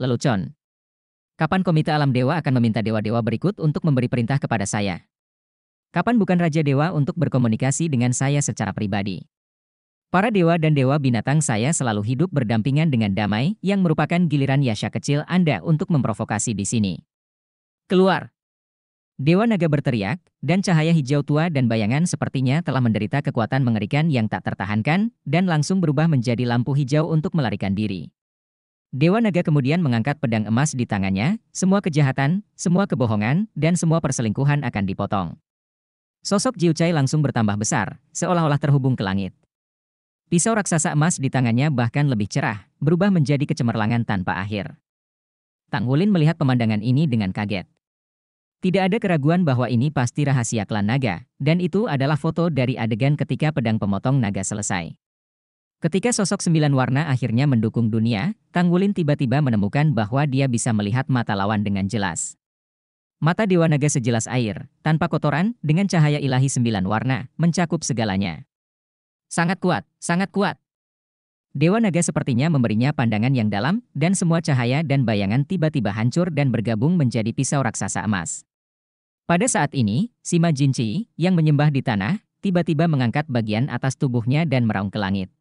lelucon. Kapan Komite Alam Dewa akan meminta dewa-dewa berikut untuk memberi perintah kepada saya? Kapan bukan Raja Dewa untuk berkomunikasi dengan saya secara pribadi? Para dewa dan dewa binatang saya selalu hidup berdampingan dengan damai, yang merupakan giliran Yasha kecil Anda untuk memprovokasi di sini. Keluar! Dewa naga berteriak, dan cahaya hijau tua dan bayangan sepertinya telah menderita kekuatan mengerikan yang tak tertahankan, dan langsung berubah menjadi lampu hijau untuk melarikan diri. Dewa Naga kemudian mengangkat pedang emas di tangannya, semua kejahatan, semua kebohongan, dan semua perselingkuhan akan dipotong. Sosok Jiuchai langsung bertambah besar, seolah-olah terhubung ke langit. Pisau raksasa emas di tangannya bahkan lebih cerah, berubah menjadi kecemerlangan tanpa akhir. Tang Wulin melihat pemandangan ini dengan kaget. Tidak ada keraguan bahwa ini pasti rahasia klan naga, dan itu adalah foto dari adegan ketika pedang pemotong naga selesai. Ketika sosok sembilan warna akhirnya mendukung dunia, Tang Wulin tiba-tiba menemukan bahwa dia bisa melihat mata lawan dengan jelas. Mata Dewa Naga sejelas air, tanpa kotoran, dengan cahaya ilahi sembilan warna, mencakup segalanya. Sangat kuat, sangat kuat. Dewa Naga sepertinya memberinya pandangan yang dalam, dan semua cahaya dan bayangan tiba-tiba hancur dan bergabung menjadi pisau raksasa emas. Pada saat ini, Sima Jinci, yang menyembah di tanah, tiba-tiba mengangkat bagian atas tubuhnya dan meraung ke langit.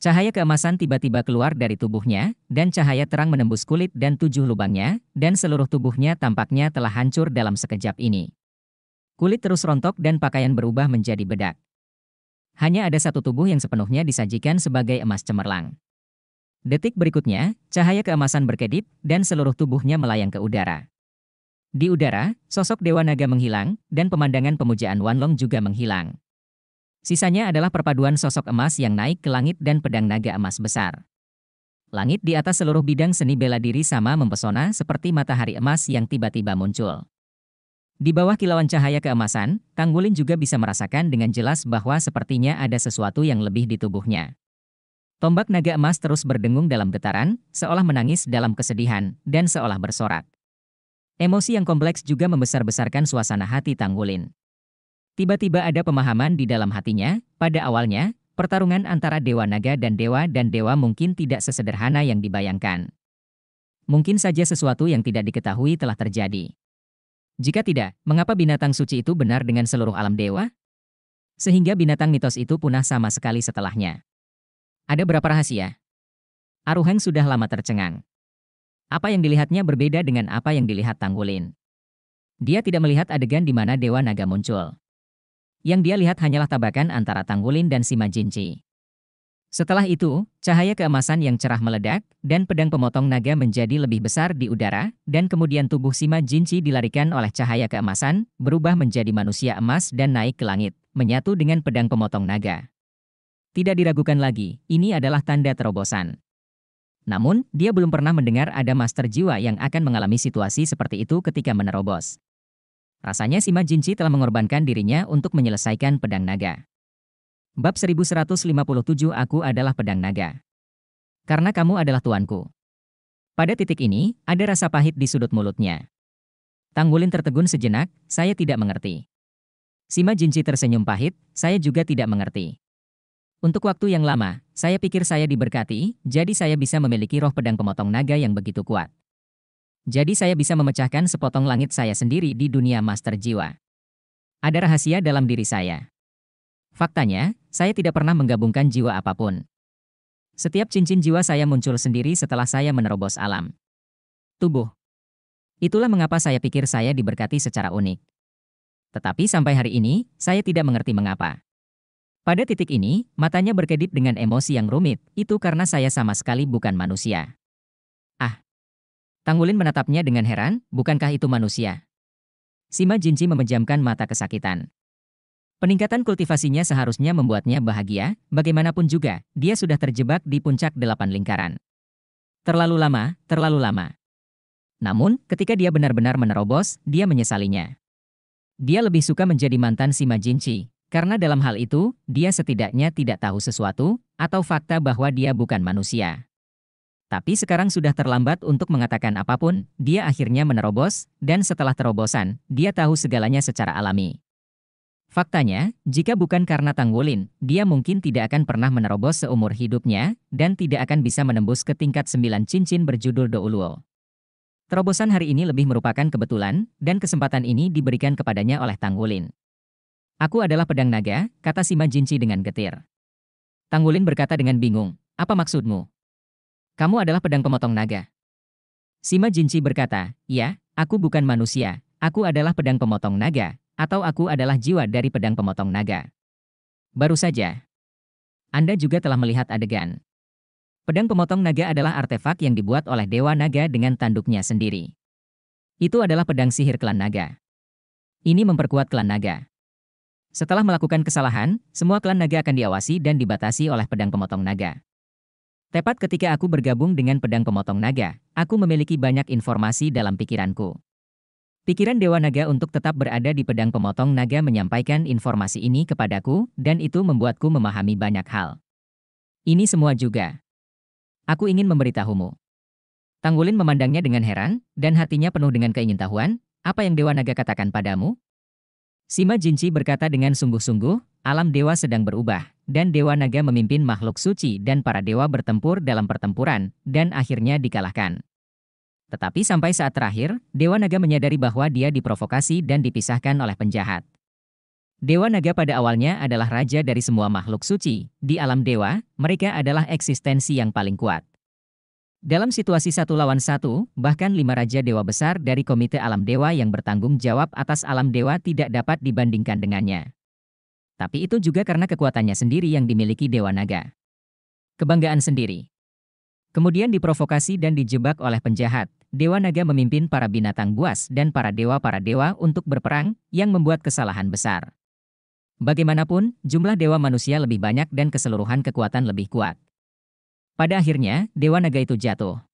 Cahaya keemasan tiba-tiba keluar dari tubuhnya, dan cahaya terang menembus kulit dan tujuh lubangnya, dan seluruh tubuhnya tampaknya telah hancur dalam sekejap ini. Kulit terus rontok dan pakaian berubah menjadi bedak. Hanya ada satu tubuh yang sepenuhnya disajikan sebagai emas cemerlang. Detik berikutnya, cahaya keemasan berkedip, dan seluruh tubuhnya melayang ke udara. Di udara, sosok Dewa Naga menghilang, dan pemandangan pemujaan Wanlong juga menghilang. Sisanya adalah perpaduan sosok emas yang naik ke langit dan pedang naga emas besar. Langit di atas seluruh bidang seni bela diri sama mempesona seperti matahari emas yang tiba-tiba muncul. Di bawah kilauan cahaya keemasan, Kang Wulin juga bisa merasakan dengan jelas bahwa sepertinya ada sesuatu yang lebih di tubuhnya. Tombak naga emas terus berdengung dalam getaran, seolah menangis dalam kesedihan, dan seolah bersorak. Emosi yang kompleks juga membesar-besarkan suasana hati Tang Wulin. Tiba-tiba ada pemahaman di dalam hatinya, pada awalnya, pertarungan antara Dewa Naga dan Dewa dan Dewa mungkin tidak sesederhana yang dibayangkan. Mungkin saja sesuatu yang tidak diketahui telah terjadi. Jika tidak, mengapa binatang suci itu benar dengan seluruh alam dewa? Sehingga binatang mitos itu punah sama sekali setelahnya. Ada berapa rahasia? Aruheng sudah lama tercengang. Apa yang dilihatnya berbeda dengan apa yang dilihat Tanggulin. Dia tidak melihat adegan di mana Dewa Naga muncul. Yang dia lihat hanyalah tabakan antara Tanggulin dan Sima Jinchi. Setelah itu, cahaya keemasan yang cerah meledak, dan pedang pemotong naga menjadi lebih besar di udara, dan kemudian tubuh Sima Jinci dilarikan oleh cahaya keemasan, berubah menjadi manusia emas dan naik ke langit, menyatu dengan pedang pemotong naga. Tidak diragukan lagi, ini adalah tanda terobosan. Namun, dia belum pernah mendengar ada master jiwa yang akan mengalami situasi seperti itu ketika menerobos. Rasanya Sima Jinci telah mengorbankan dirinya untuk menyelesaikan pedang naga. Bab 1157 Aku adalah pedang naga. Karena kamu adalah tuanku. Pada titik ini, ada rasa pahit di sudut mulutnya. Tanggulin tertegun sejenak, saya tidak mengerti. Sima Jinci tersenyum pahit, saya juga tidak mengerti. Untuk waktu yang lama, saya pikir saya diberkati, jadi saya bisa memiliki roh pedang pemotong naga yang begitu kuat. Jadi saya bisa memecahkan sepotong langit saya sendiri di dunia master jiwa. Ada rahasia dalam diri saya. Faktanya, saya tidak pernah menggabungkan jiwa apapun. Setiap cincin jiwa saya muncul sendiri setelah saya menerobos alam. Tubuh. Itulah mengapa saya pikir saya diberkati secara unik. Tetapi sampai hari ini, saya tidak mengerti mengapa. Pada titik ini, matanya berkedip dengan emosi yang rumit, itu karena saya sama sekali bukan manusia. Tanggulin menatapnya dengan heran, bukankah itu manusia? Sima Jinji memejamkan mata kesakitan. Peningkatan kultivasinya seharusnya membuatnya bahagia, bagaimanapun juga, dia sudah terjebak di puncak delapan lingkaran. Terlalu lama, terlalu lama. Namun, ketika dia benar-benar menerobos, dia menyesalinya. Dia lebih suka menjadi mantan Sima Jinchi, karena dalam hal itu, dia setidaknya tidak tahu sesuatu, atau fakta bahwa dia bukan manusia. Tapi sekarang sudah terlambat untuk mengatakan apapun, dia akhirnya menerobos, dan setelah terobosan, dia tahu segalanya secara alami. Faktanya, jika bukan karena Tang Wulin, dia mungkin tidak akan pernah menerobos seumur hidupnya, dan tidak akan bisa menembus ke tingkat sembilan cincin berjudul Douluo. Terobosan hari ini lebih merupakan kebetulan, dan kesempatan ini diberikan kepadanya oleh Tang Wulin. Aku adalah pedang naga, kata Sima Jinci dengan getir. Tang Wulin berkata dengan bingung, apa maksudmu? Kamu adalah pedang pemotong naga. Sima Jinci berkata, Ya, aku bukan manusia, aku adalah pedang pemotong naga, atau aku adalah jiwa dari pedang pemotong naga. Baru saja. Anda juga telah melihat adegan. Pedang pemotong naga adalah artefak yang dibuat oleh Dewa Naga dengan tanduknya sendiri. Itu adalah pedang sihir klan naga. Ini memperkuat klan naga. Setelah melakukan kesalahan, semua klan naga akan diawasi dan dibatasi oleh pedang pemotong naga. Tepat ketika aku bergabung dengan pedang pemotong naga, aku memiliki banyak informasi dalam pikiranku. Pikiran Dewa Naga untuk tetap berada di pedang pemotong naga menyampaikan informasi ini kepadaku, dan itu membuatku memahami banyak hal. Ini semua juga. Aku ingin memberitahumu. Tanggulin memandangnya dengan heran, dan hatinya penuh dengan keingintahuan, apa yang Dewa Naga katakan padamu? Sima Jinci berkata dengan sungguh-sungguh, alam dewa sedang berubah, dan Dewa Naga memimpin makhluk suci dan para dewa bertempur dalam pertempuran, dan akhirnya dikalahkan. Tetapi sampai saat terakhir, Dewa Naga menyadari bahwa dia diprovokasi dan dipisahkan oleh penjahat. Dewa Naga pada awalnya adalah raja dari semua makhluk suci. Di alam dewa, mereka adalah eksistensi yang paling kuat. Dalam situasi satu lawan satu, bahkan lima raja dewa besar dari Komite Alam Dewa yang bertanggung jawab atas alam dewa tidak dapat dibandingkan dengannya. Tapi itu juga karena kekuatannya sendiri yang dimiliki Dewa Naga. Kebanggaan sendiri. Kemudian diprovokasi dan dijebak oleh penjahat, Dewa Naga memimpin para binatang buas dan para dewa-para dewa untuk berperang, yang membuat kesalahan besar. Bagaimanapun, jumlah dewa manusia lebih banyak dan keseluruhan kekuatan lebih kuat. Pada akhirnya, Dewa Naga itu jatuh.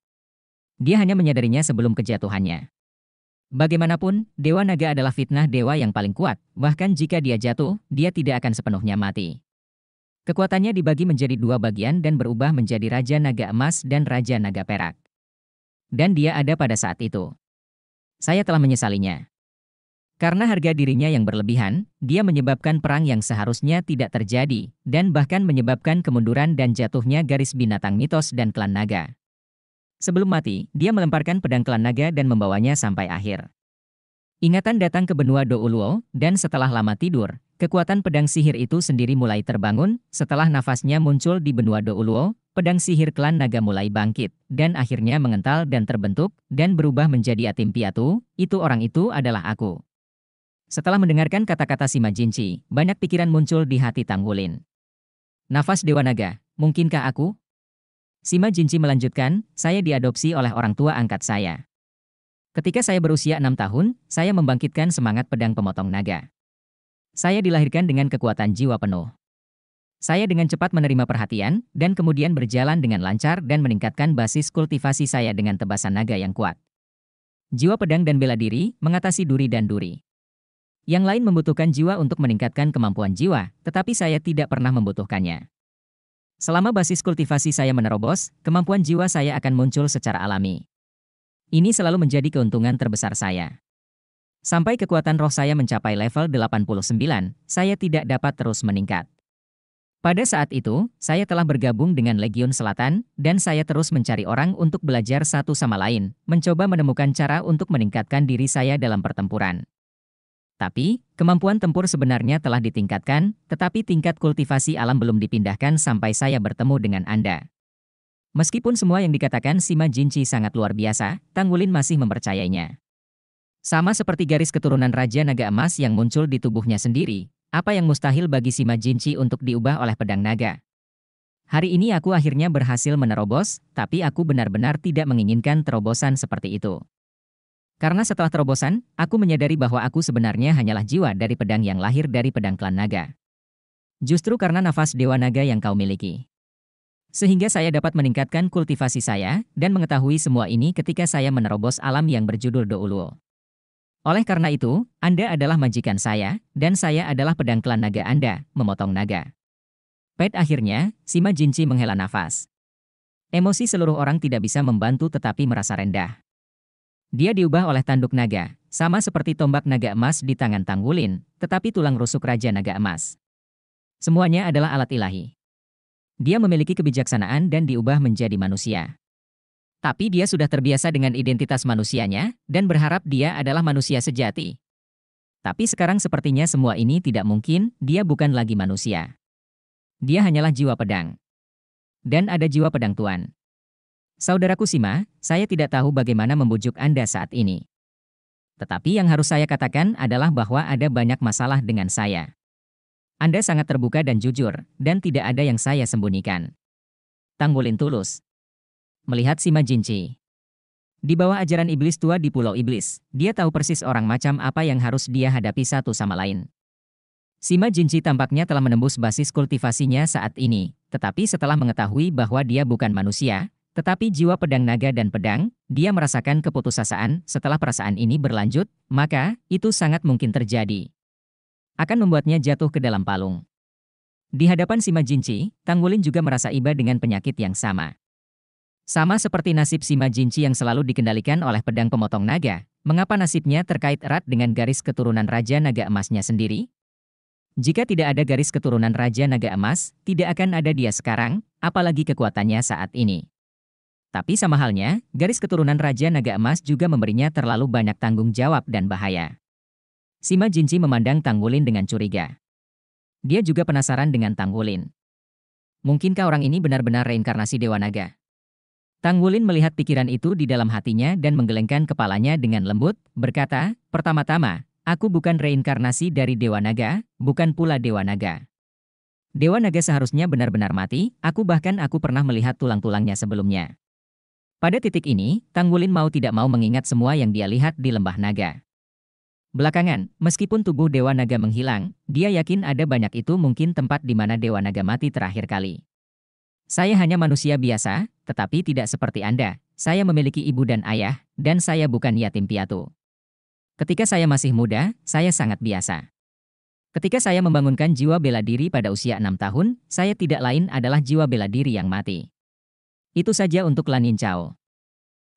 Dia hanya menyadarinya sebelum kejatuhannya. Bagaimanapun, Dewa Naga adalah fitnah dewa yang paling kuat, bahkan jika dia jatuh, dia tidak akan sepenuhnya mati. Kekuatannya dibagi menjadi dua bagian dan berubah menjadi Raja Naga Emas dan Raja Naga Perak. Dan dia ada pada saat itu. Saya telah menyesalinya. Karena harga dirinya yang berlebihan, dia menyebabkan perang yang seharusnya tidak terjadi, dan bahkan menyebabkan kemunduran dan jatuhnya garis binatang mitos dan klan naga. Sebelum mati, dia melemparkan pedang klan naga dan membawanya sampai akhir. Ingatan datang ke benua Douluo, dan setelah lama tidur, kekuatan pedang sihir itu sendiri mulai terbangun, setelah nafasnya muncul di benua Douluo, pedang sihir klan naga mulai bangkit, dan akhirnya mengental dan terbentuk, dan berubah menjadi Atim Piatu, itu orang itu adalah aku. Setelah mendengarkan kata-kata Sima Jinchi, banyak pikiran muncul di hati Tang Wulin. Nafas Dewa Naga, mungkinkah aku? Sima Jinji melanjutkan, saya diadopsi oleh orang tua angkat saya. Ketika saya berusia enam tahun, saya membangkitkan semangat pedang pemotong naga. Saya dilahirkan dengan kekuatan jiwa penuh. Saya dengan cepat menerima perhatian, dan kemudian berjalan dengan lancar dan meningkatkan basis kultivasi saya dengan tebasan naga yang kuat. Jiwa pedang dan bela diri mengatasi duri dan duri. Yang lain membutuhkan jiwa untuk meningkatkan kemampuan jiwa, tetapi saya tidak pernah membutuhkannya. Selama basis kultivasi saya menerobos, kemampuan jiwa saya akan muncul secara alami. Ini selalu menjadi keuntungan terbesar saya. Sampai kekuatan roh saya mencapai level 89, saya tidak dapat terus meningkat. Pada saat itu, saya telah bergabung dengan Legion Selatan, dan saya terus mencari orang untuk belajar satu sama lain, mencoba menemukan cara untuk meningkatkan diri saya dalam pertempuran. Tapi, kemampuan tempur sebenarnya telah ditingkatkan, tetapi tingkat kultivasi alam belum dipindahkan sampai saya bertemu dengan Anda. Meskipun semua yang dikatakan Sima Jinci sangat luar biasa, Tang Wulin masih mempercayainya. Sama seperti garis keturunan Raja Naga Emas yang muncul di tubuhnya sendiri, apa yang mustahil bagi Sima Jinci untuk diubah oleh pedang naga? Hari ini aku akhirnya berhasil menerobos, tapi aku benar-benar tidak menginginkan terobosan seperti itu. Karena setelah terobosan, aku menyadari bahwa aku sebenarnya hanyalah jiwa dari pedang yang lahir dari pedang klan naga. Justru karena nafas dewa naga yang kau miliki. Sehingga saya dapat meningkatkan kultivasi saya, dan mengetahui semua ini ketika saya menerobos alam yang berjudul Douluo. Oleh karena itu, Anda adalah majikan saya, dan saya adalah pedang klan naga Anda, memotong naga. Pet akhirnya, Sima Jinci menghela nafas. Emosi seluruh orang tidak bisa membantu tetapi merasa rendah. Dia diubah oleh tanduk naga, sama seperti tombak naga emas di tangan Tanggulin, tetapi tulang rusuk Raja Naga Emas. Semuanya adalah alat ilahi. Dia memiliki kebijaksanaan dan diubah menjadi manusia. Tapi dia sudah terbiasa dengan identitas manusianya dan berharap dia adalah manusia sejati. Tapi sekarang sepertinya semua ini tidak mungkin, dia bukan lagi manusia. Dia hanyalah jiwa pedang. Dan ada jiwa pedang Tuan. Saudaraku Sima, saya tidak tahu bagaimana membujuk Anda saat ini. Tetapi yang harus saya katakan adalah bahwa ada banyak masalah dengan saya. Anda sangat terbuka dan jujur, dan tidak ada yang saya sembunyikan. Tanggulin tulus. Melihat Sima Jinci. Di bawah ajaran iblis tua di Pulau Iblis, dia tahu persis orang macam apa yang harus dia hadapi satu sama lain. Sima Jinci tampaknya telah menembus basis kultivasinya saat ini, tetapi setelah mengetahui bahwa dia bukan manusia, tetapi jiwa pedang naga dan pedang, dia merasakan keputusasaan setelah perasaan ini berlanjut, maka itu sangat mungkin terjadi. Akan membuatnya jatuh ke dalam palung. Di hadapan Sima Jinci, Wulin juga merasa iba dengan penyakit yang sama. Sama seperti nasib Sima Jinci yang selalu dikendalikan oleh pedang pemotong naga, mengapa nasibnya terkait erat dengan garis keturunan Raja Naga Emasnya sendiri? Jika tidak ada garis keturunan Raja Naga Emas, tidak akan ada dia sekarang, apalagi kekuatannya saat ini. Tapi sama halnya, garis keturunan Raja Naga Emas juga memberinya terlalu banyak tanggung jawab dan bahaya. Sima Jinji memandang Tang Wulin dengan curiga. Dia juga penasaran dengan Tang Wulin. Mungkinkah orang ini benar-benar reinkarnasi Dewa Naga? Tang Wulin melihat pikiran itu di dalam hatinya dan menggelengkan kepalanya dengan lembut, berkata, Pertama-tama, aku bukan reinkarnasi dari Dewa Naga, bukan pula Dewa Naga. Dewa Naga seharusnya benar-benar mati, aku bahkan aku pernah melihat tulang-tulangnya sebelumnya. Pada titik ini, Tang Wulin mau tidak mau mengingat semua yang dia lihat di lembah naga. Belakangan, meskipun tubuh Dewa Naga menghilang, dia yakin ada banyak itu mungkin tempat di mana Dewa Naga mati terakhir kali. Saya hanya manusia biasa, tetapi tidak seperti Anda. Saya memiliki ibu dan ayah, dan saya bukan yatim piatu. Ketika saya masih muda, saya sangat biasa. Ketika saya membangunkan jiwa bela diri pada usia enam tahun, saya tidak lain adalah jiwa bela diri yang mati. Itu saja untuk Lanin Chao.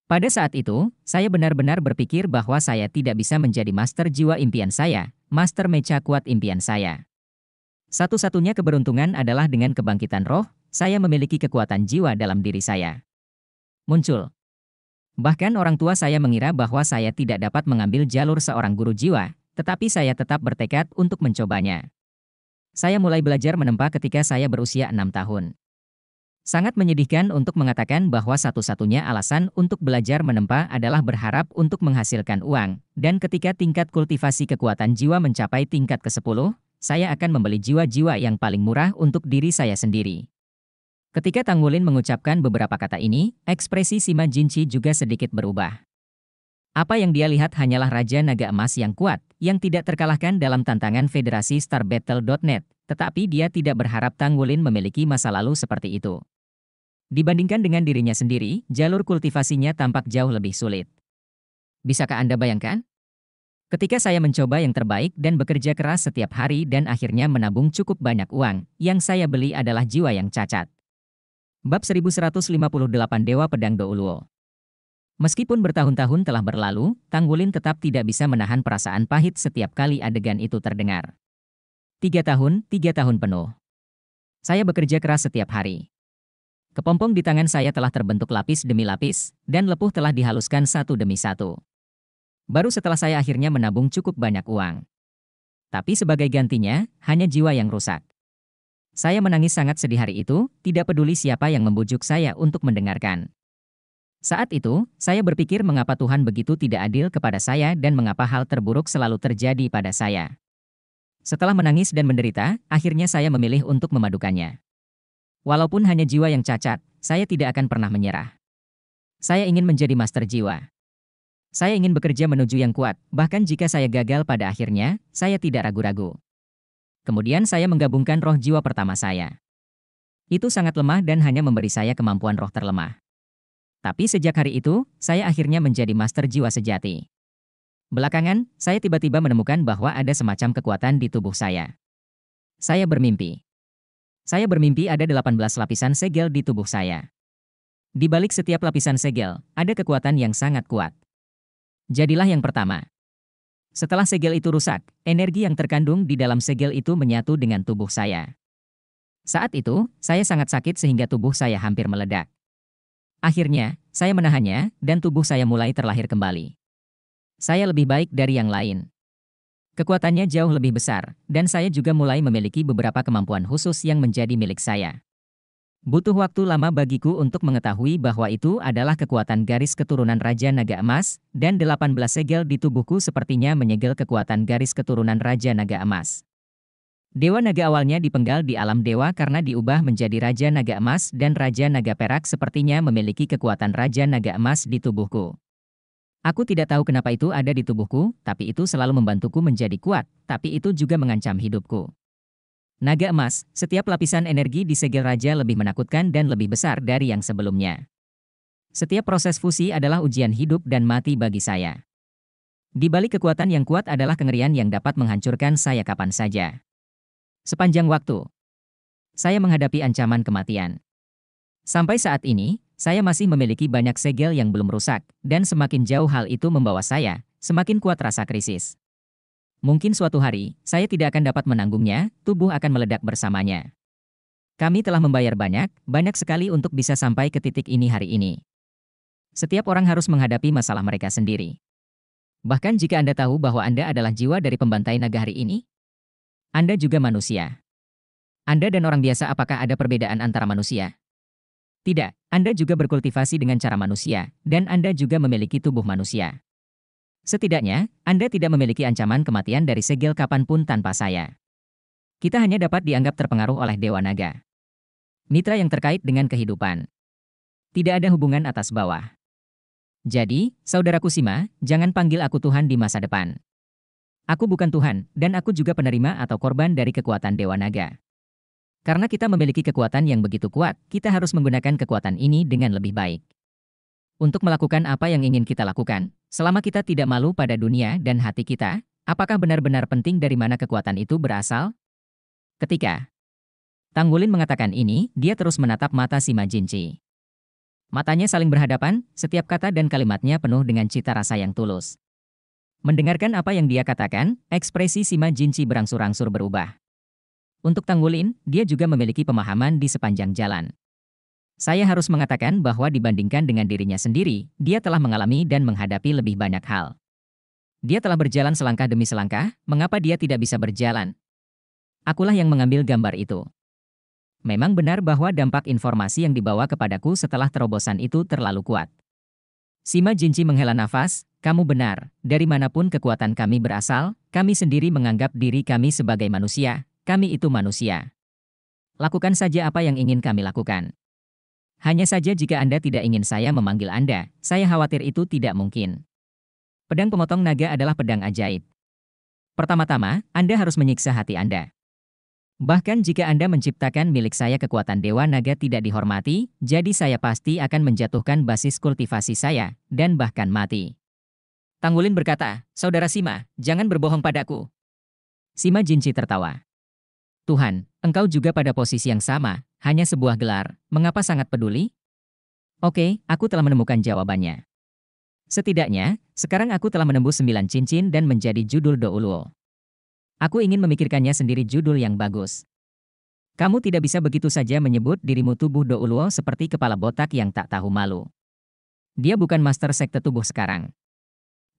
Pada saat itu, saya benar-benar berpikir bahwa saya tidak bisa menjadi master jiwa impian saya, master mecha kuat impian saya. Satu-satunya keberuntungan adalah dengan kebangkitan roh, saya memiliki kekuatan jiwa dalam diri saya. Muncul. Bahkan orang tua saya mengira bahwa saya tidak dapat mengambil jalur seorang guru jiwa, tetapi saya tetap bertekad untuk mencobanya. Saya mulai belajar menempa ketika saya berusia enam tahun. Sangat menyedihkan untuk mengatakan bahwa satu-satunya alasan untuk belajar menempa adalah berharap untuk menghasilkan uang. Dan ketika tingkat kultivasi kekuatan jiwa mencapai tingkat ke-10, saya akan membeli jiwa-jiwa yang paling murah untuk diri saya sendiri. Ketika Tang Wulin mengucapkan beberapa kata ini, ekspresi Sima Jinchi juga sedikit berubah. Apa yang dia lihat hanyalah Raja Naga Emas yang kuat, yang tidak terkalahkan dalam tantangan Federasi Star Battle.net. tetapi dia tidak berharap Tang Wulin memiliki masa lalu seperti itu. Dibandingkan dengan dirinya sendiri, jalur kultivasinya tampak jauh lebih sulit. Bisakah Anda bayangkan? Ketika saya mencoba yang terbaik dan bekerja keras setiap hari dan akhirnya menabung cukup banyak uang, yang saya beli adalah jiwa yang cacat. Bab 1158 Dewa Pedang Douluo Meskipun bertahun-tahun telah berlalu, Tang Wulin tetap tidak bisa menahan perasaan pahit setiap kali adegan itu terdengar. Tiga tahun, tiga tahun penuh. Saya bekerja keras setiap hari. Kepompong di tangan saya telah terbentuk lapis demi lapis, dan lepuh telah dihaluskan satu demi satu. Baru setelah saya akhirnya menabung cukup banyak uang. Tapi sebagai gantinya, hanya jiwa yang rusak. Saya menangis sangat sedih hari itu, tidak peduli siapa yang membujuk saya untuk mendengarkan. Saat itu, saya berpikir mengapa Tuhan begitu tidak adil kepada saya dan mengapa hal terburuk selalu terjadi pada saya. Setelah menangis dan menderita, akhirnya saya memilih untuk memadukannya. Walaupun hanya jiwa yang cacat, saya tidak akan pernah menyerah. Saya ingin menjadi master jiwa. Saya ingin bekerja menuju yang kuat, bahkan jika saya gagal pada akhirnya, saya tidak ragu-ragu. Kemudian saya menggabungkan roh jiwa pertama saya. Itu sangat lemah dan hanya memberi saya kemampuan roh terlemah. Tapi sejak hari itu, saya akhirnya menjadi master jiwa sejati. Belakangan, saya tiba-tiba menemukan bahwa ada semacam kekuatan di tubuh saya. Saya bermimpi. Saya bermimpi ada 18 lapisan segel di tubuh saya. Di balik setiap lapisan segel, ada kekuatan yang sangat kuat. Jadilah yang pertama. Setelah segel itu rusak, energi yang terkandung di dalam segel itu menyatu dengan tubuh saya. Saat itu, saya sangat sakit sehingga tubuh saya hampir meledak. Akhirnya, saya menahannya, dan tubuh saya mulai terlahir kembali. Saya lebih baik dari yang lain. Kekuatannya jauh lebih besar, dan saya juga mulai memiliki beberapa kemampuan khusus yang menjadi milik saya. Butuh waktu lama bagiku untuk mengetahui bahwa itu adalah kekuatan garis keturunan Raja Naga Emas, dan 18 segel di tubuhku sepertinya menyegel kekuatan garis keturunan Raja Naga Emas. Dewa Naga awalnya dipenggal di alam dewa karena diubah menjadi Raja Naga Emas dan Raja Naga Perak sepertinya memiliki kekuatan Raja Naga Emas di tubuhku. Aku tidak tahu kenapa itu ada di tubuhku, tapi itu selalu membantuku menjadi kuat, tapi itu juga mengancam hidupku. Naga emas, setiap lapisan energi di segel raja lebih menakutkan dan lebih besar dari yang sebelumnya. Setiap proses fusi adalah ujian hidup dan mati bagi saya. Di balik kekuatan yang kuat adalah kengerian yang dapat menghancurkan saya kapan saja. Sepanjang waktu, saya menghadapi ancaman kematian. Sampai saat ini, saya masih memiliki banyak segel yang belum rusak, dan semakin jauh hal itu membawa saya, semakin kuat rasa krisis. Mungkin suatu hari, saya tidak akan dapat menanggungnya, tubuh akan meledak bersamanya. Kami telah membayar banyak, banyak sekali untuk bisa sampai ke titik ini hari ini. Setiap orang harus menghadapi masalah mereka sendiri. Bahkan jika Anda tahu bahwa Anda adalah jiwa dari pembantai naga hari ini, Anda juga manusia. Anda dan orang biasa apakah ada perbedaan antara manusia? Tidak, Anda juga berkultivasi dengan cara manusia, dan Anda juga memiliki tubuh manusia. Setidaknya, Anda tidak memiliki ancaman kematian dari segel kapanpun tanpa saya. Kita hanya dapat dianggap terpengaruh oleh Dewa Naga. Mitra yang terkait dengan kehidupan. Tidak ada hubungan atas bawah. Jadi, saudaraku Sima, jangan panggil aku Tuhan di masa depan. Aku bukan Tuhan, dan aku juga penerima atau korban dari kekuatan Dewa Naga. Karena kita memiliki kekuatan yang begitu kuat, kita harus menggunakan kekuatan ini dengan lebih baik. Untuk melakukan apa yang ingin kita lakukan, selama kita tidak malu pada dunia dan hati kita, apakah benar-benar penting dari mana kekuatan itu berasal? Ketika Tanggulin mengatakan ini, dia terus menatap mata si Majinci. Matanya saling berhadapan, setiap kata dan kalimatnya penuh dengan cita rasa yang tulus. Mendengarkan apa yang dia katakan, ekspresi Sima Jinci berangsur-angsur berubah. Untuk Tanggulin, dia juga memiliki pemahaman di sepanjang jalan. Saya harus mengatakan bahwa dibandingkan dengan dirinya sendiri, dia telah mengalami dan menghadapi lebih banyak hal. Dia telah berjalan selangkah demi selangkah, mengapa dia tidak bisa berjalan? Akulah yang mengambil gambar itu. Memang benar bahwa dampak informasi yang dibawa kepadaku setelah terobosan itu terlalu kuat. Sima Jinci menghela nafas, kamu benar, dari manapun kekuatan kami berasal, kami sendiri menganggap diri kami sebagai manusia, kami itu manusia. Lakukan saja apa yang ingin kami lakukan. Hanya saja jika Anda tidak ingin saya memanggil Anda, saya khawatir itu tidak mungkin. Pedang pemotong naga adalah pedang ajaib. Pertama-tama, Anda harus menyiksa hati Anda. Bahkan jika Anda menciptakan milik saya kekuatan dewa naga tidak dihormati, jadi saya pasti akan menjatuhkan basis kultivasi saya, dan bahkan mati. Tanggulin berkata, Saudara Sima, jangan berbohong padaku. Sima Jinci tertawa. Tuhan, engkau juga pada posisi yang sama, hanya sebuah gelar, mengapa sangat peduli? Oke, aku telah menemukan jawabannya. Setidaknya, sekarang aku telah menembus sembilan cincin dan menjadi judul Douluo. Aku ingin memikirkannya sendiri judul yang bagus. Kamu tidak bisa begitu saja menyebut dirimu tubuh Douluo seperti kepala botak yang tak tahu malu. Dia bukan master sekte tubuh sekarang.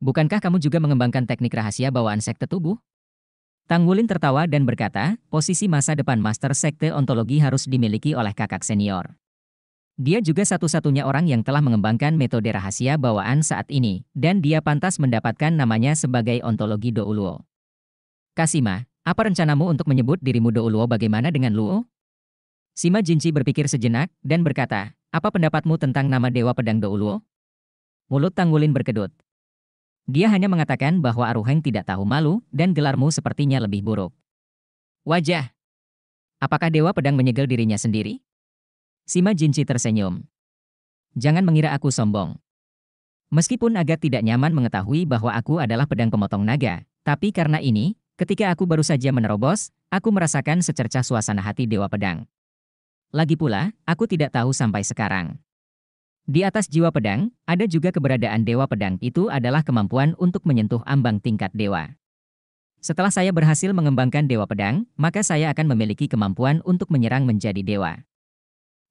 Bukankah kamu juga mengembangkan teknik rahasia bawaan sekte tubuh? Tang Wulin tertawa dan berkata, posisi masa depan master sekte ontologi harus dimiliki oleh kakak senior. Dia juga satu-satunya orang yang telah mengembangkan metode rahasia bawaan saat ini, dan dia pantas mendapatkan namanya sebagai ontologi Douluo. Kasima, apa rencanamu untuk menyebut dirimu Douluo bagaimana dengan Luo? Sima Jinci berpikir sejenak, dan berkata, apa pendapatmu tentang nama Dewa Pedang Douluo? Mulut Tang Wulin berkedut. Dia hanya mengatakan bahwa Aruheng tidak tahu malu dan gelarmu sepertinya lebih buruk. Wajah. Apakah Dewa Pedang menyegel dirinya sendiri? Sima Jinci tersenyum. Jangan mengira aku sombong. Meskipun agak tidak nyaman mengetahui bahwa aku adalah pedang pemotong naga, tapi karena ini, ketika aku baru saja menerobos, aku merasakan secercah suasana hati Dewa Pedang. Lagi pula, aku tidak tahu sampai sekarang. Di atas jiwa pedang, ada juga keberadaan dewa pedang itu adalah kemampuan untuk menyentuh ambang tingkat dewa. Setelah saya berhasil mengembangkan dewa pedang, maka saya akan memiliki kemampuan untuk menyerang menjadi dewa.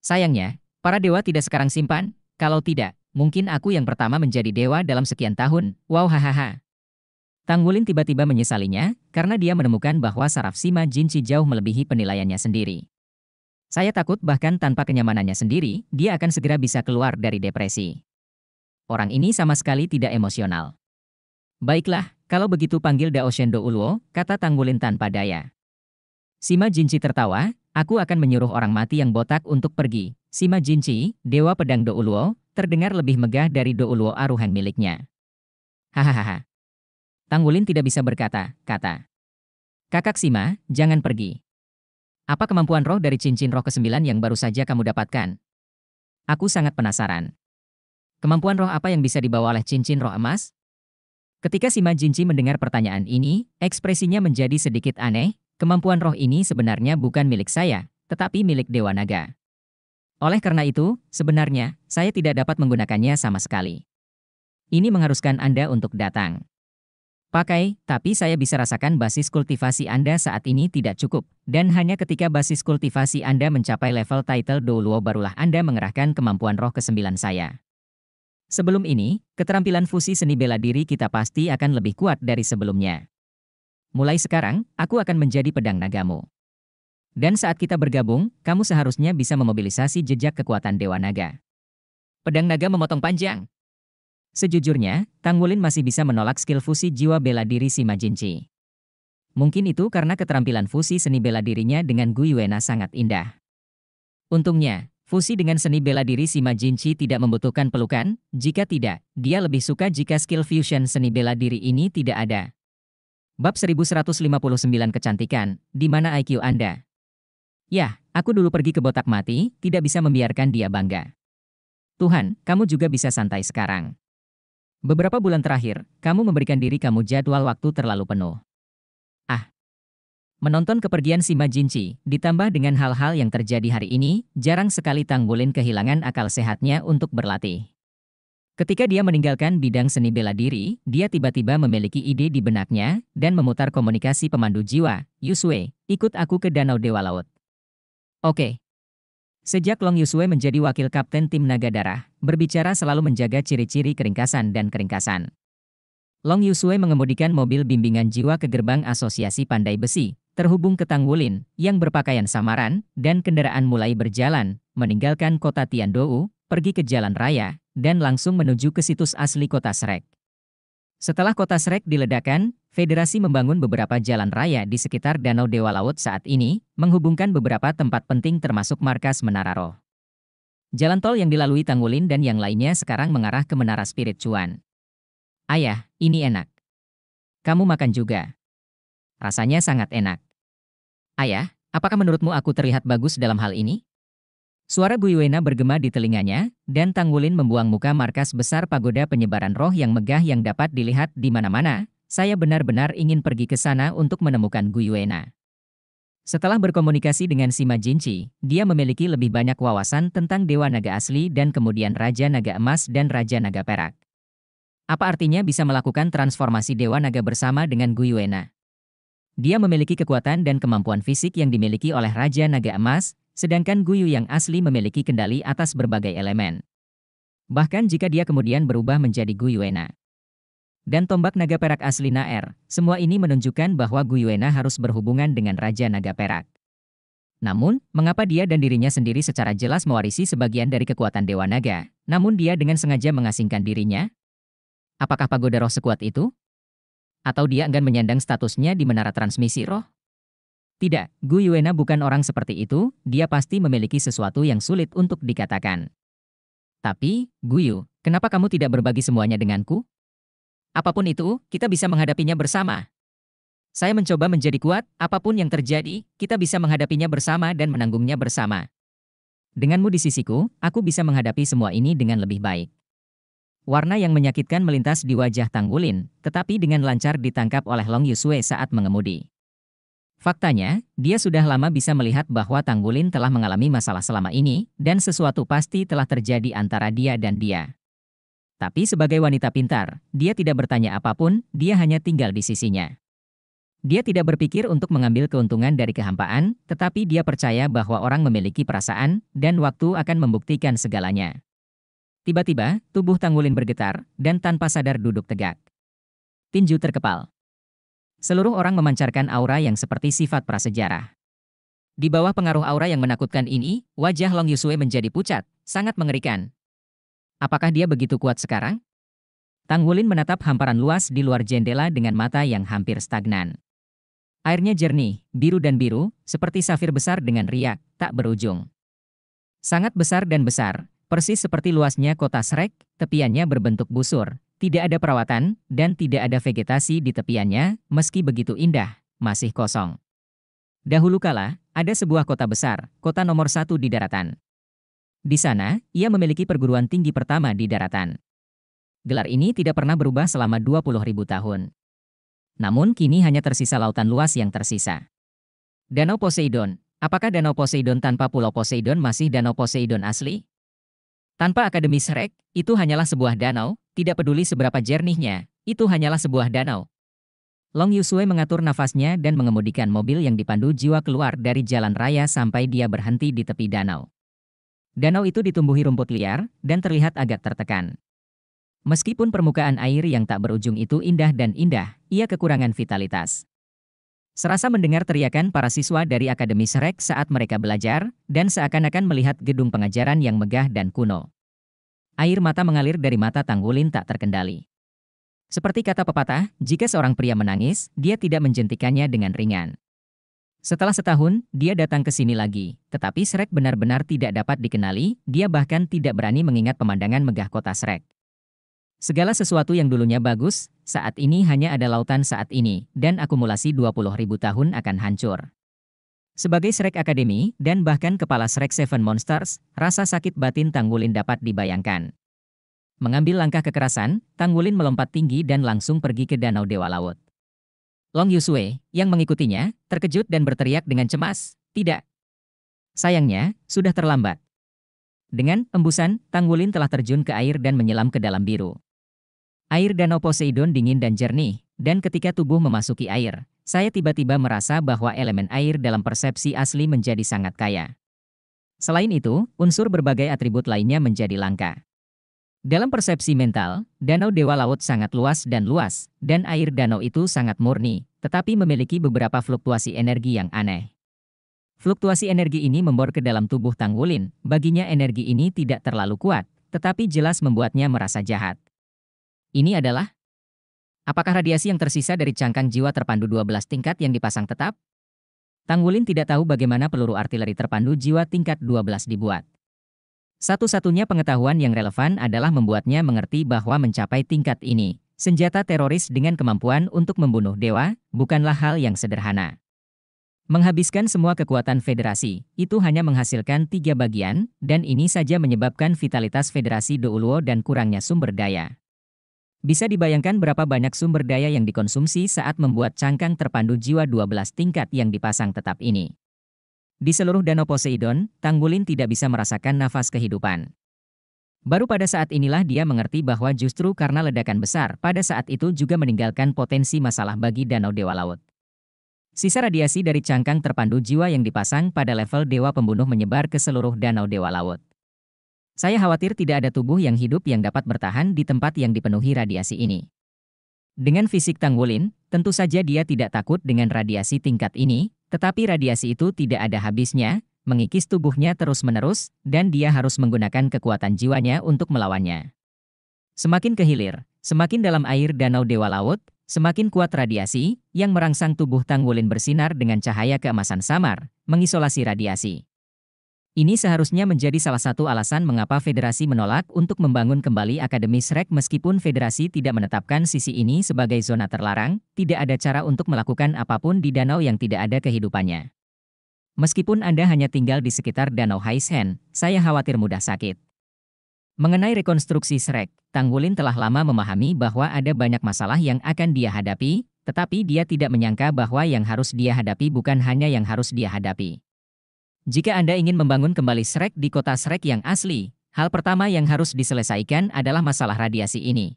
Sayangnya, para dewa tidak sekarang simpan, kalau tidak, mungkin aku yang pertama menjadi dewa dalam sekian tahun, wow hahaha. Wulin tiba-tiba menyesalinya, karena dia menemukan bahwa saraf Sima Jinci jauh melebihi penilaiannya sendiri. Saya takut bahkan tanpa kenyamanannya sendiri, dia akan segera bisa keluar dari depresi. Orang ini sama sekali tidak emosional. Baiklah, kalau begitu panggil Dao Shendo Uluo, kata Tang Wulin tanpa daya. Sima Jinci tertawa, aku akan menyuruh orang mati yang botak untuk pergi. Sima Jinci, Dewa Pedang Do Uluo, terdengar lebih megah dari Do Uluo Aruhan miliknya. Hahaha. Tang Wulin tidak bisa berkata, kata. Kakak Sima, jangan pergi. Apa kemampuan roh dari cincin roh ke-9 yang baru saja kamu dapatkan? Aku sangat penasaran. Kemampuan roh apa yang bisa dibawa oleh cincin roh emas? Ketika Sima Majinci mendengar pertanyaan ini, ekspresinya menjadi sedikit aneh. Kemampuan roh ini sebenarnya bukan milik saya, tetapi milik Dewa Naga. Oleh karena itu, sebenarnya, saya tidak dapat menggunakannya sama sekali. Ini mengharuskan Anda untuk datang pakai, tapi saya bisa rasakan basis kultivasi Anda saat ini tidak cukup, dan hanya ketika basis kultivasi Anda mencapai level title Douluo barulah Anda mengerahkan kemampuan roh kesembilan saya. Sebelum ini, keterampilan fusi seni bela diri kita pasti akan lebih kuat dari sebelumnya. Mulai sekarang, aku akan menjadi pedang nagamu. Dan saat kita bergabung, kamu seharusnya bisa memobilisasi jejak kekuatan Dewa Naga. Pedang naga memotong panjang. Sejujurnya, Tang Wulin masih bisa menolak skill fusi jiwa bela diri si Majinci. Mungkin itu karena keterampilan fusi seni bela dirinya dengan Wena sangat indah. Untungnya, Fusi dengan seni bela diri si Majinci tidak membutuhkan pelukan, jika tidak, dia lebih suka jika skill fusion seni bela diri ini tidak ada. Bab 1159 Kecantikan, di mana IQ Anda? Yah, aku dulu pergi ke botak mati, tidak bisa membiarkan dia bangga. Tuhan, kamu juga bisa santai sekarang. Beberapa bulan terakhir, kamu memberikan diri kamu jadwal waktu terlalu penuh. Ah. Menonton kepergian si Majinci, ditambah dengan hal-hal yang terjadi hari ini, jarang sekali Tanggulin kehilangan akal sehatnya untuk berlatih. Ketika dia meninggalkan bidang seni bela diri, dia tiba-tiba memiliki ide di benaknya, dan memutar komunikasi pemandu jiwa, Yusue, ikut aku ke Danau Dewa Laut. Oke. Sejak Long Yusue menjadi wakil kapten tim Naga Darah, berbicara selalu menjaga ciri-ciri keringkasan dan keringkasan. Long Yusue mengemudikan mobil bimbingan jiwa ke gerbang Asosiasi Pandai Besi, terhubung ke Tang Wulin, yang berpakaian samaran, dan kendaraan mulai berjalan, meninggalkan kota Tiandou, pergi ke jalan raya, dan langsung menuju ke situs asli kota Srek. Setelah kota Srek diledakan, Federasi membangun beberapa jalan raya di sekitar Danau Dewa Laut saat ini, menghubungkan beberapa tempat penting termasuk markas Menara Roh. Jalan tol yang dilalui Tangulin dan yang lainnya sekarang mengarah ke Menara Spirit Cuan. Ayah, ini enak. Kamu makan juga. Rasanya sangat enak. Ayah, apakah menurutmu aku terlihat bagus dalam hal ini? Suara Guiwena bergema di telinganya, dan Tangwulin membuang muka markas besar pagoda penyebaran roh yang megah yang dapat dilihat di mana-mana, saya benar-benar ingin pergi ke sana untuk menemukan Guyuena. Setelah berkomunikasi dengan Sima Jinchi, dia memiliki lebih banyak wawasan tentang Dewa Naga Asli dan kemudian Raja Naga Emas dan Raja Naga Perak. Apa artinya bisa melakukan transformasi Dewa Naga bersama dengan Guyuena? Dia memiliki kekuatan dan kemampuan fisik yang dimiliki oleh Raja Naga Emas, sedangkan Guyu yang asli memiliki kendali atas berbagai elemen. Bahkan jika dia kemudian berubah menjadi Guyuena dan tombak naga perak asli Naer, semua ini menunjukkan bahwa Guyuena harus berhubungan dengan Raja Naga Perak. Namun, mengapa dia dan dirinya sendiri secara jelas mewarisi sebagian dari kekuatan Dewa Naga, namun dia dengan sengaja mengasingkan dirinya? Apakah pagoda roh sekuat itu? Atau dia enggan menyandang statusnya di menara transmisi roh? Tidak, Guyuena bukan orang seperti itu, dia pasti memiliki sesuatu yang sulit untuk dikatakan. Tapi, Guyu, kenapa kamu tidak berbagi semuanya denganku? Apapun itu, kita bisa menghadapinya bersama. Saya mencoba menjadi kuat, apapun yang terjadi, kita bisa menghadapinya bersama dan menanggungnya bersama. Denganmu di sisiku, aku bisa menghadapi semua ini dengan lebih baik. Warna yang menyakitkan melintas di wajah Tang Wulin, tetapi dengan lancar ditangkap oleh Long Yusue saat mengemudi. Faktanya, dia sudah lama bisa melihat bahwa Tanggulin telah mengalami masalah selama ini, dan sesuatu pasti telah terjadi antara dia dan dia. Tapi sebagai wanita pintar, dia tidak bertanya apapun, dia hanya tinggal di sisinya. Dia tidak berpikir untuk mengambil keuntungan dari kehampaan, tetapi dia percaya bahwa orang memiliki perasaan, dan waktu akan membuktikan segalanya. Tiba-tiba, tubuh Tangulin bergetar, dan tanpa sadar duduk tegak. Tinju terkepal. Seluruh orang memancarkan aura yang seperti sifat prasejarah. Di bawah pengaruh aura yang menakutkan ini, wajah Long Yusue menjadi pucat, sangat mengerikan, Apakah dia begitu kuat sekarang? Tang Wulin menatap hamparan luas di luar jendela dengan mata yang hampir stagnan. Airnya jernih, biru dan biru, seperti safir besar dengan riak, tak berujung. Sangat besar dan besar, persis seperti luasnya kota Srek, tepiannya berbentuk busur, tidak ada perawatan, dan tidak ada vegetasi di tepiannya, meski begitu indah, masih kosong. Dahulu kala, ada sebuah kota besar, kota nomor satu di daratan. Di sana, ia memiliki perguruan tinggi pertama di daratan. Gelar ini tidak pernah berubah selama ribu tahun. Namun kini hanya tersisa lautan luas yang tersisa. Danau Poseidon. Apakah Danau Poseidon tanpa Pulau Poseidon masih Danau Poseidon asli? Tanpa Akademi Rek, itu hanyalah sebuah danau, tidak peduli seberapa jernihnya, itu hanyalah sebuah danau. Long Yusue mengatur nafasnya dan mengemudikan mobil yang dipandu jiwa keluar dari jalan raya sampai dia berhenti di tepi danau. Danau itu ditumbuhi rumput liar dan terlihat agak tertekan. Meskipun permukaan air yang tak berujung itu indah dan indah, ia kekurangan vitalitas. Serasa mendengar teriakan para siswa dari Akademi Serek saat mereka belajar, dan seakan-akan melihat gedung pengajaran yang megah dan kuno. Air mata mengalir dari mata Tanggulin tak terkendali. Seperti kata pepatah, jika seorang pria menangis, dia tidak menjentikannya dengan ringan. Setelah setahun, dia datang ke sini lagi, tetapi Shrek benar-benar tidak dapat dikenali, dia bahkan tidak berani mengingat pemandangan megah kota Shrek. Segala sesuatu yang dulunya bagus, saat ini hanya ada lautan saat ini, dan akumulasi ribu tahun akan hancur. Sebagai Shrek Academy, dan bahkan kepala Shrek Seven Monsters, rasa sakit batin Wulin dapat dibayangkan. Mengambil langkah kekerasan, Wulin melompat tinggi dan langsung pergi ke Danau Dewa Laut. Long Yusue, yang mengikutinya, terkejut dan berteriak dengan cemas, tidak. Sayangnya, sudah terlambat. Dengan embusan, Tang Wulin telah terjun ke air dan menyelam ke dalam biru. Air danau Poseidon dingin dan jernih, dan ketika tubuh memasuki air, saya tiba-tiba merasa bahwa elemen air dalam persepsi asli menjadi sangat kaya. Selain itu, unsur berbagai atribut lainnya menjadi langka. Dalam persepsi mental, danau Dewa Laut sangat luas dan luas, dan air danau itu sangat murni, tetapi memiliki beberapa fluktuasi energi yang aneh. Fluktuasi energi ini membor ke dalam tubuh Tang Wulin, baginya energi ini tidak terlalu kuat, tetapi jelas membuatnya merasa jahat. Ini adalah Apakah radiasi yang tersisa dari cangkang jiwa terpandu 12 tingkat yang dipasang tetap? Tang Wulin tidak tahu bagaimana peluru artileri terpandu jiwa tingkat 12 dibuat. Satu-satunya pengetahuan yang relevan adalah membuatnya mengerti bahwa mencapai tingkat ini, senjata teroris dengan kemampuan untuk membunuh dewa, bukanlah hal yang sederhana. Menghabiskan semua kekuatan federasi, itu hanya menghasilkan tiga bagian, dan ini saja menyebabkan vitalitas federasi Douluo dan kurangnya sumber daya. Bisa dibayangkan berapa banyak sumber daya yang dikonsumsi saat membuat cangkang terpandu jiwa 12 tingkat yang dipasang tetap ini. Di seluruh Danau Poseidon, Tanggulin tidak bisa merasakan nafas kehidupan. Baru pada saat inilah dia mengerti bahwa justru karena ledakan besar pada saat itu juga meninggalkan potensi masalah bagi Danau Dewa Laut. Sisa radiasi dari cangkang terpandu jiwa yang dipasang pada level Dewa Pembunuh menyebar ke seluruh Danau Dewa Laut. Saya khawatir tidak ada tubuh yang hidup yang dapat bertahan di tempat yang dipenuhi radiasi ini. Dengan fisik Tanggulin, tentu saja dia tidak takut dengan radiasi tingkat ini, tetapi radiasi itu tidak ada habisnya, mengikis tubuhnya terus-menerus, dan dia harus menggunakan kekuatan jiwanya untuk melawannya. Semakin ke hilir, semakin dalam air danau dewa laut, semakin kuat radiasi, yang merangsang tubuh Tang Wulin bersinar dengan cahaya keemasan samar, mengisolasi radiasi. Ini seharusnya menjadi salah satu alasan mengapa federasi menolak untuk membangun kembali Akademi Shrek meskipun federasi tidak menetapkan sisi ini sebagai zona terlarang, tidak ada cara untuk melakukan apapun di danau yang tidak ada kehidupannya. Meskipun Anda hanya tinggal di sekitar Danau Haishen, saya khawatir mudah sakit. Mengenai rekonstruksi Shrek, Tang Wulin telah lama memahami bahwa ada banyak masalah yang akan dia hadapi, tetapi dia tidak menyangka bahwa yang harus dia hadapi bukan hanya yang harus dia hadapi. Jika Anda ingin membangun kembali Shrek di kota Shrek yang asli, hal pertama yang harus diselesaikan adalah masalah radiasi ini.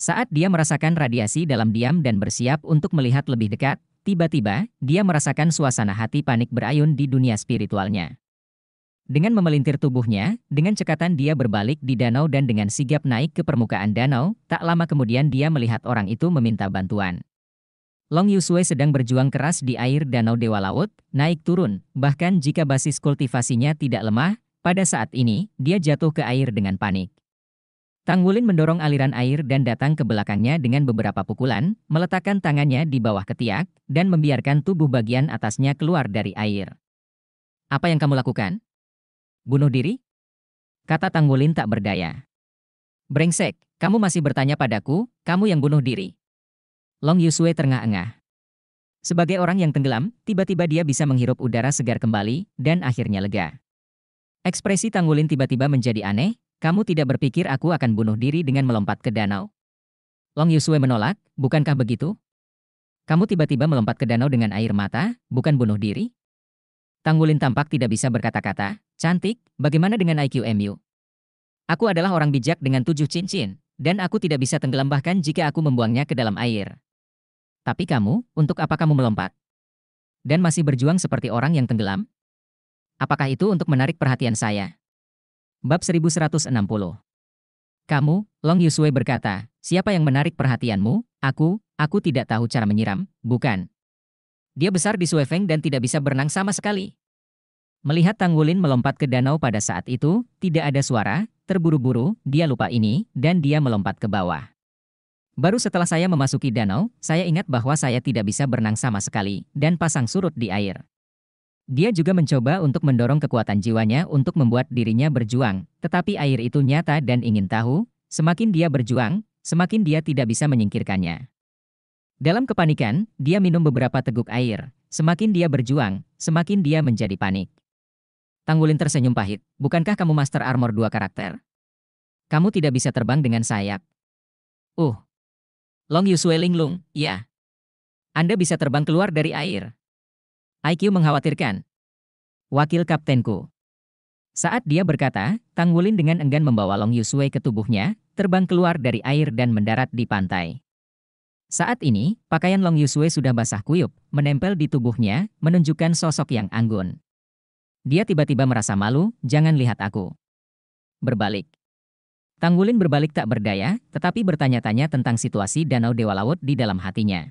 Saat dia merasakan radiasi dalam diam dan bersiap untuk melihat lebih dekat, tiba-tiba dia merasakan suasana hati panik berayun di dunia spiritualnya. Dengan memelintir tubuhnya, dengan cekatan dia berbalik di danau dan dengan sigap naik ke permukaan danau, tak lama kemudian dia melihat orang itu meminta bantuan. Long Yusue sedang berjuang keras di air danau Dewa Laut, naik turun, bahkan jika basis kultivasinya tidak lemah, pada saat ini, dia jatuh ke air dengan panik. Tang Wulin mendorong aliran air dan datang ke belakangnya dengan beberapa pukulan, meletakkan tangannya di bawah ketiak, dan membiarkan tubuh bagian atasnya keluar dari air. Apa yang kamu lakukan? Bunuh diri? Kata Tang Wulin tak berdaya. Brengsek, kamu masih bertanya padaku, kamu yang bunuh diri. Long Yusue terengah-engah. Sebagai orang yang tenggelam, tiba-tiba dia bisa menghirup udara segar kembali, dan akhirnya lega. Ekspresi Tanggulin tiba-tiba menjadi aneh, kamu tidak berpikir aku akan bunuh diri dengan melompat ke danau? Long Yusue menolak, bukankah begitu? Kamu tiba-tiba melompat ke danau dengan air mata, bukan bunuh diri? Tanggulin tampak tidak bisa berkata-kata, cantik, bagaimana dengan IQ MU? Aku adalah orang bijak dengan tujuh cincin, dan aku tidak bisa tenggelam bahkan jika aku membuangnya ke dalam air. Tapi kamu, untuk apa kamu melompat? Dan masih berjuang seperti orang yang tenggelam? Apakah itu untuk menarik perhatian saya? Bab 1160 Kamu, Long Yusue berkata, siapa yang menarik perhatianmu? Aku, aku tidak tahu cara menyiram, bukan. Dia besar di Suefeng dan tidak bisa berenang sama sekali. Melihat Tang Wulin melompat ke danau pada saat itu, tidak ada suara, terburu-buru, dia lupa ini, dan dia melompat ke bawah. Baru setelah saya memasuki danau, saya ingat bahwa saya tidak bisa berenang sama sekali, dan pasang surut di air. Dia juga mencoba untuk mendorong kekuatan jiwanya untuk membuat dirinya berjuang, tetapi air itu nyata dan ingin tahu, semakin dia berjuang, semakin dia tidak bisa menyingkirkannya. Dalam kepanikan, dia minum beberapa teguk air. Semakin dia berjuang, semakin dia menjadi panik. Tanggulin tersenyum pahit, bukankah kamu master armor dua karakter? Kamu tidak bisa terbang dengan sayap. Uh, Long Yusue Linglung, ya. Anda bisa terbang keluar dari air. IQ mengkhawatirkan. Wakil kaptenku. Saat dia berkata, Tang Wulin dengan enggan membawa Long Yusue ke tubuhnya, terbang keluar dari air dan mendarat di pantai. Saat ini, pakaian Long Yusue sudah basah kuyup, menempel di tubuhnya, menunjukkan sosok yang anggun. Dia tiba-tiba merasa malu, jangan lihat aku. Berbalik. Tanggulin berbalik tak berdaya, tetapi bertanya-tanya tentang situasi Danau Dewa Laut di dalam hatinya.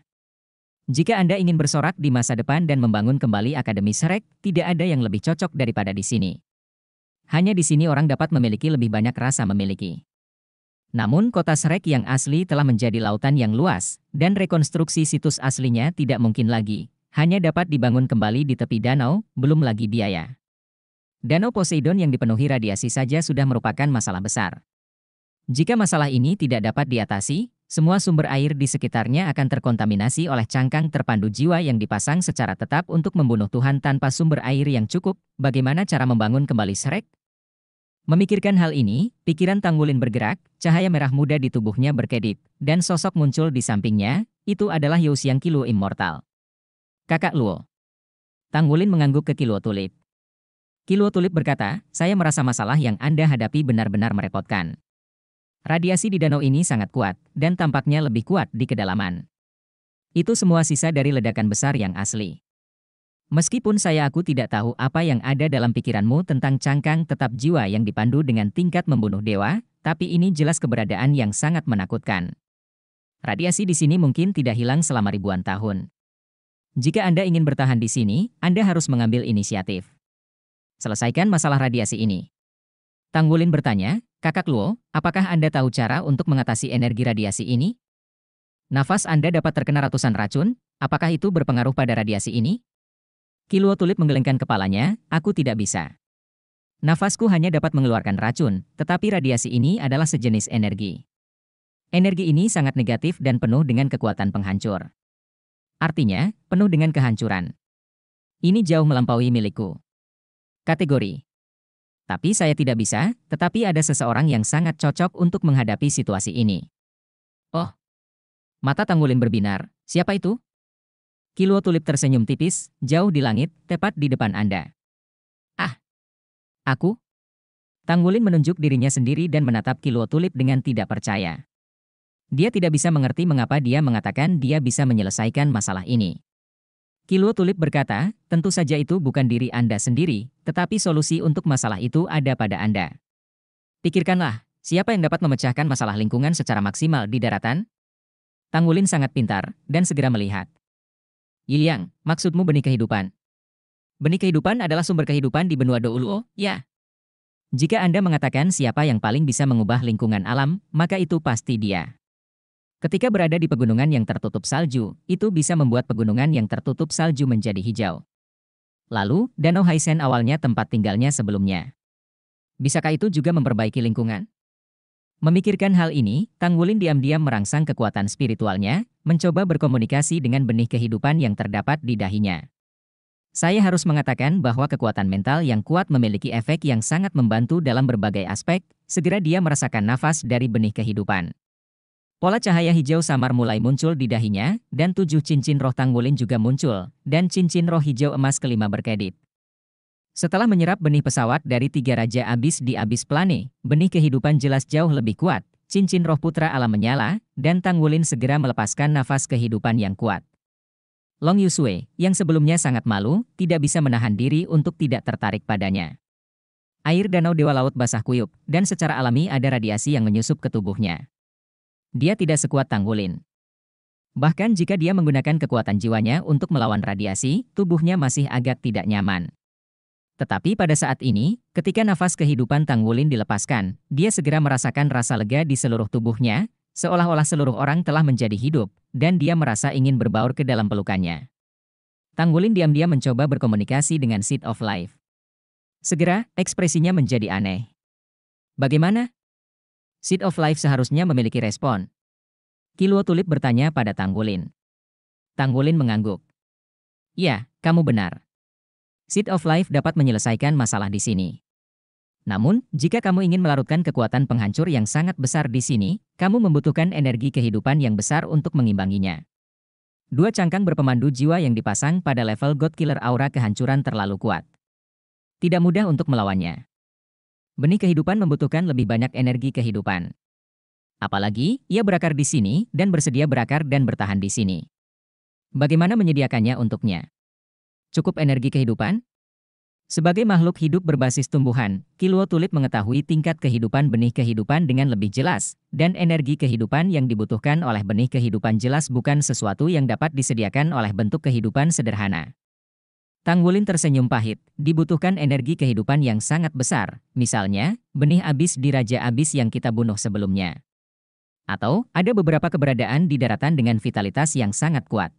Jika Anda ingin bersorak di masa depan dan membangun kembali Akademi Serek, tidak ada yang lebih cocok daripada di sini. Hanya di sini orang dapat memiliki lebih banyak rasa memiliki. Namun kota Serek yang asli telah menjadi lautan yang luas, dan rekonstruksi situs aslinya tidak mungkin lagi. Hanya dapat dibangun kembali di tepi danau, belum lagi biaya. Danau Poseidon yang dipenuhi radiasi saja sudah merupakan masalah besar. Jika masalah ini tidak dapat diatasi, semua sumber air di sekitarnya akan terkontaminasi oleh cangkang terpandu jiwa yang dipasang secara tetap untuk membunuh Tuhan tanpa sumber air yang cukup. Bagaimana cara membangun kembali Shrek? Memikirkan hal ini, pikiran Tangulin bergerak, cahaya merah muda di tubuhnya berkedip, dan sosok muncul di sampingnya, itu adalah Yang Kilo Immortal. Kakak Luo. Tangulin mengangguk ke Kilo Tulip. Kilo Tulip berkata, saya merasa masalah yang Anda hadapi benar-benar merepotkan. Radiasi di danau ini sangat kuat, dan tampaknya lebih kuat di kedalaman. Itu semua sisa dari ledakan besar yang asli. Meskipun saya aku tidak tahu apa yang ada dalam pikiranmu tentang cangkang tetap jiwa yang dipandu dengan tingkat membunuh dewa, tapi ini jelas keberadaan yang sangat menakutkan. Radiasi di sini mungkin tidak hilang selama ribuan tahun. Jika Anda ingin bertahan di sini, Anda harus mengambil inisiatif. Selesaikan masalah radiasi ini. Tanggulin bertanya, Kakak Luo, apakah Anda tahu cara untuk mengatasi energi radiasi ini? Nafas Anda dapat terkena ratusan racun, apakah itu berpengaruh pada radiasi ini? Kiluo Tulip menggelengkan kepalanya, aku tidak bisa. Nafasku hanya dapat mengeluarkan racun, tetapi radiasi ini adalah sejenis energi. Energi ini sangat negatif dan penuh dengan kekuatan penghancur. Artinya, penuh dengan kehancuran. Ini jauh melampaui milikku. Kategori tapi saya tidak bisa, tetapi ada seseorang yang sangat cocok untuk menghadapi situasi ini. Oh. Mata Tanggulin berbinar, siapa itu? Kilo Tulip tersenyum tipis, jauh di langit, tepat di depan Anda. Ah. Aku? Tanggulin menunjuk dirinya sendiri dan menatap Kilo Tulip dengan tidak percaya. Dia tidak bisa mengerti mengapa dia mengatakan dia bisa menyelesaikan masalah ini. Kilo Tulip berkata, tentu saja itu bukan diri Anda sendiri, tetapi solusi untuk masalah itu ada pada Anda. Pikirkanlah, siapa yang dapat memecahkan masalah lingkungan secara maksimal di daratan? Tangulin sangat pintar, dan segera melihat. Yiliang, maksudmu benih kehidupan. Benih kehidupan adalah sumber kehidupan di benua Douluo, ya. Jika Anda mengatakan siapa yang paling bisa mengubah lingkungan alam, maka itu pasti dia. Ketika berada di pegunungan yang tertutup salju, itu bisa membuat pegunungan yang tertutup salju menjadi hijau. Lalu, Danau Haisen awalnya tempat tinggalnya sebelumnya. Bisakah itu juga memperbaiki lingkungan? Memikirkan hal ini, Tang Wulin diam-diam merangsang kekuatan spiritualnya, mencoba berkomunikasi dengan benih kehidupan yang terdapat di dahinya. Saya harus mengatakan bahwa kekuatan mental yang kuat memiliki efek yang sangat membantu dalam berbagai aspek. Segera dia merasakan nafas dari benih kehidupan. Pola cahaya hijau samar mulai muncul di dahinya, dan tujuh cincin roh tanggulin juga muncul, dan cincin roh hijau emas kelima berkedip. Setelah menyerap benih pesawat dari tiga raja abis di abis plane, benih kehidupan jelas jauh lebih kuat, cincin roh putra alam menyala, dan tanggulin segera melepaskan nafas kehidupan yang kuat. Long Yusue, yang sebelumnya sangat malu, tidak bisa menahan diri untuk tidak tertarik padanya. Air danau dewa laut basah kuyup, dan secara alami ada radiasi yang menyusup ke tubuhnya dia tidak sekuat Tangulin. Bahkan jika dia menggunakan kekuatan jiwanya untuk melawan radiasi, tubuhnya masih agak tidak nyaman. Tetapi pada saat ini, ketika nafas kehidupan Tangulin dilepaskan, dia segera merasakan rasa lega di seluruh tubuhnya, seolah-olah seluruh orang telah menjadi hidup, dan dia merasa ingin berbaur ke dalam pelukannya. Tangulin diam-diam mencoba berkomunikasi dengan Seed of Life. Segera, ekspresinya menjadi aneh. Bagaimana? Seed of Life seharusnya memiliki respon. Kiluo Tulip bertanya pada Tanggulin. Tanggulin mengangguk. Ya, kamu benar. Seed of Life dapat menyelesaikan masalah di sini. Namun, jika kamu ingin melarutkan kekuatan penghancur yang sangat besar di sini, kamu membutuhkan energi kehidupan yang besar untuk mengimbanginya. Dua cangkang berpemandu jiwa yang dipasang pada level God Killer Aura kehancuran terlalu kuat. Tidak mudah untuk melawannya benih kehidupan membutuhkan lebih banyak energi kehidupan. Apalagi, ia berakar di sini dan bersedia berakar dan bertahan di sini. Bagaimana menyediakannya untuknya? Cukup energi kehidupan? Sebagai makhluk hidup berbasis tumbuhan, Kilo Tulip mengetahui tingkat kehidupan benih kehidupan dengan lebih jelas, dan energi kehidupan yang dibutuhkan oleh benih kehidupan jelas bukan sesuatu yang dapat disediakan oleh bentuk kehidupan sederhana. Tanggulin tersenyum pahit, dibutuhkan energi kehidupan yang sangat besar, misalnya, benih abis di Raja Abis yang kita bunuh sebelumnya. Atau, ada beberapa keberadaan di daratan dengan vitalitas yang sangat kuat.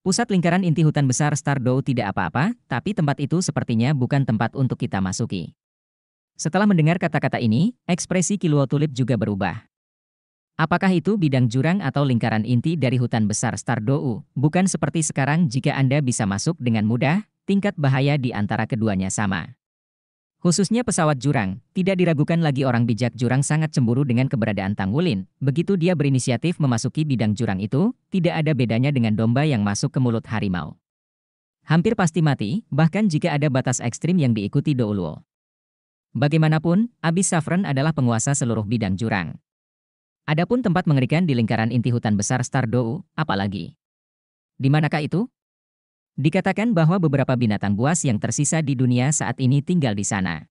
Pusat lingkaran inti hutan besar Stardow tidak apa-apa, tapi tempat itu sepertinya bukan tempat untuk kita masuki. Setelah mendengar kata-kata ini, ekspresi Kiluo Tulip juga berubah. Apakah itu bidang jurang atau lingkaran inti dari hutan besar Stardou? Bukan seperti sekarang jika Anda bisa masuk dengan mudah, tingkat bahaya di antara keduanya sama. Khususnya pesawat jurang, tidak diragukan lagi orang bijak jurang sangat cemburu dengan keberadaan Tang Begitu dia berinisiatif memasuki bidang jurang itu, tidak ada bedanya dengan domba yang masuk ke mulut harimau. Hampir pasti mati, bahkan jika ada batas ekstrim yang diikuti Douluo. Bagaimanapun, Abis Safran adalah penguasa seluruh bidang jurang. Adapun tempat mengerikan di lingkaran inti hutan besar Stardou, apalagi. Di manakah itu? Dikatakan bahwa beberapa binatang buas yang tersisa di dunia saat ini tinggal di sana.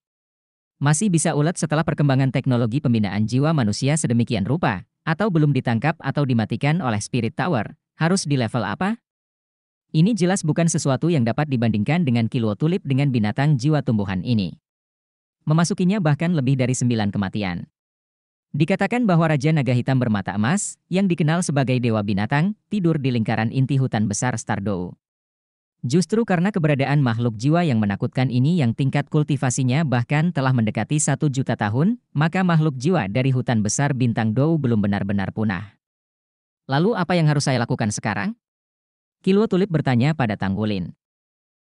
Masih bisa ulet setelah perkembangan teknologi pembinaan jiwa manusia sedemikian rupa, atau belum ditangkap atau dimatikan oleh spirit tower, harus di level apa? Ini jelas bukan sesuatu yang dapat dibandingkan dengan kilo tulip dengan binatang jiwa tumbuhan ini. Memasukinya bahkan lebih dari sembilan kematian. Dikatakan bahwa Raja Naga Hitam bermata emas, yang dikenal sebagai Dewa Binatang, tidur di lingkaran inti hutan besar Stardou. Justru karena keberadaan makhluk jiwa yang menakutkan ini yang tingkat kultivasinya bahkan telah mendekati satu juta tahun, maka makhluk jiwa dari hutan besar Bintang Dou belum benar-benar punah. Lalu apa yang harus saya lakukan sekarang? Kilua Tulip bertanya pada Tanggulin.